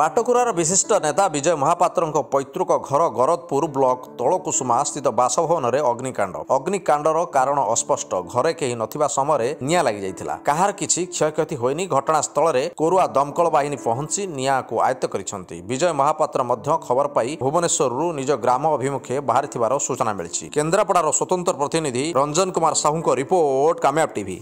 ପାଟକୁରାର ବିଶିଷ୍ଟ ନେତା ବିଜୟ ମହାପାତ୍ରଙ୍କ ପୈତୃକ ଘର ଗରଦପୁର ବ୍ଲକ ତଳକୁସୁମା ସ୍ଥିତ ବାସଭବନରେ ଅଗ୍ନିକାଣ୍ଡ ଅଗ୍ନିକାଣ୍ଡର କାରଣ ଅସ୍ପଷ୍ଟ ଘରେ କେହି ନଥିବା ସମୟରେ ନିଆଁ ଲାଗିଯାଇଥିଲା କାହାର କିଛି କ୍ଷୟକ୍ଷତି ହୋଇନି ଘଟଣାସ୍ଥଳରେ କୋରୁଆ ଦମକଳ ବାହିନୀ ପହଞ୍ଚି ନିଆଁକୁ ଆୟତ୍ତ କରିଛନ୍ତି ବିଜୟ ମହାପାତ୍ର ମଧ୍ୟ ଖବର ପାଇ ଭୁବନେଶ୍ୱରରୁ ନିଜ ଗ୍ରାମ ଅଭିମୁଖେ ବାହାରିଥିବାର ସୂଚନା ମିଳିଛି କେନ୍ଦ୍ରାପଡ଼ାର ସ୍ୱତନ୍ତ୍ର ପ୍ରତିନିଧି ରଞ୍ଜନ କୁମାର ସାହୁଙ୍କ ରିପୋର୍ଟ କାମ୍ୟାପ ଟିଭି